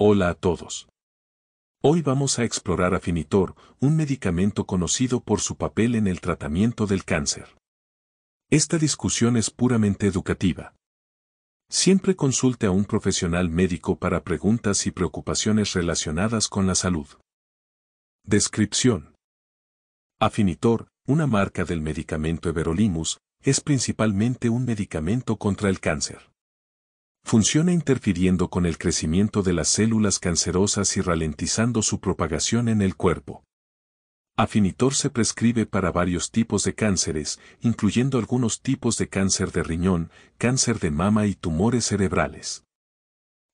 Hola a todos. Hoy vamos a explorar Afinitor, un medicamento conocido por su papel en el tratamiento del cáncer. Esta discusión es puramente educativa. Siempre consulte a un profesional médico para preguntas y preocupaciones relacionadas con la salud. Descripción. Afinitor, una marca del medicamento Everolimus, es principalmente un medicamento contra el cáncer funciona interfiriendo con el crecimiento de las células cancerosas y ralentizando su propagación en el cuerpo. Afinitor se prescribe para varios tipos de cánceres, incluyendo algunos tipos de cáncer de riñón, cáncer de mama y tumores cerebrales.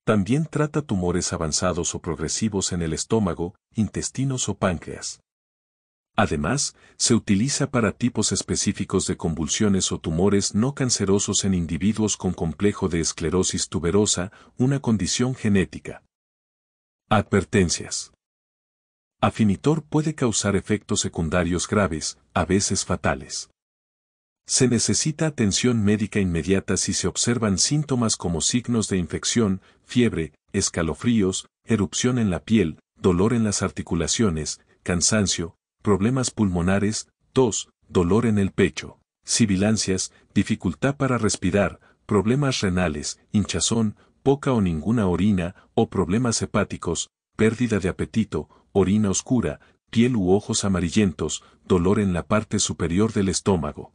También trata tumores avanzados o progresivos en el estómago, intestinos o páncreas. Además, se utiliza para tipos específicos de convulsiones o tumores no cancerosos en individuos con complejo de esclerosis tuberosa, una condición genética. Advertencias. Afinitor puede causar efectos secundarios graves, a veces fatales. Se necesita atención médica inmediata si se observan síntomas como signos de infección, fiebre, escalofríos, erupción en la piel, dolor en las articulaciones, cansancio, problemas pulmonares, tos, dolor en el pecho, sibilancias, dificultad para respirar, problemas renales, hinchazón, poca o ninguna orina, o problemas hepáticos, pérdida de apetito, orina oscura, piel u ojos amarillentos, dolor en la parte superior del estómago.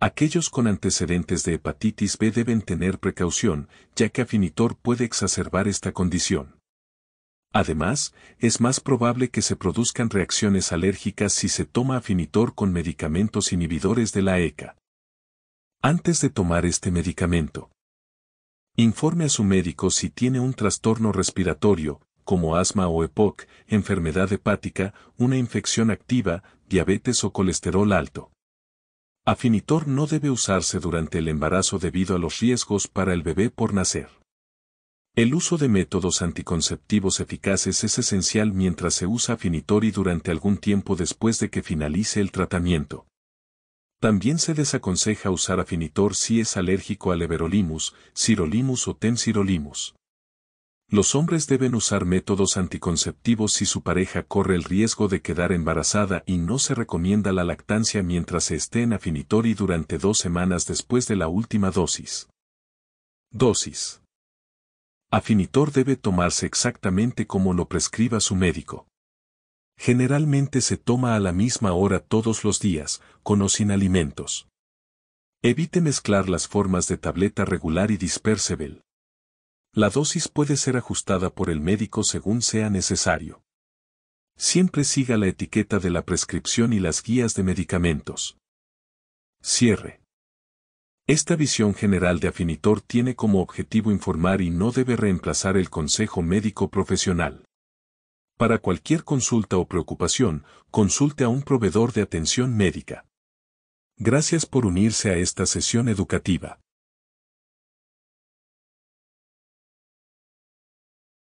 Aquellos con antecedentes de hepatitis B deben tener precaución, ya que Afinitor puede exacerbar esta condición. Además, es más probable que se produzcan reacciones alérgicas si se toma afinitor con medicamentos inhibidores de la ECA. Antes de tomar este medicamento, informe a su médico si tiene un trastorno respiratorio, como asma o EPOC, enfermedad hepática, una infección activa, diabetes o colesterol alto. Afinitor no debe usarse durante el embarazo debido a los riesgos para el bebé por nacer. El uso de métodos anticonceptivos eficaces es esencial mientras se usa Afinitori durante algún tiempo después de que finalice el tratamiento. También se desaconseja usar Afinitor si es alérgico al Everolimus, Sirolimus o Temsirolimus. Los hombres deben usar métodos anticonceptivos si su pareja corre el riesgo de quedar embarazada y no se recomienda la lactancia mientras se esté en Afinitori durante dos semanas después de la última dosis. Dosis Afinitor debe tomarse exactamente como lo prescriba su médico. Generalmente se toma a la misma hora todos los días, con o sin alimentos. Evite mezclar las formas de tableta regular y dispersible. La dosis puede ser ajustada por el médico según sea necesario. Siempre siga la etiqueta de la prescripción y las guías de medicamentos. Cierre. Esta visión general de Afinitor tiene como objetivo informar y no debe reemplazar el consejo médico profesional. Para cualquier consulta o preocupación, consulte a un proveedor de atención médica. Gracias por unirse a esta sesión educativa.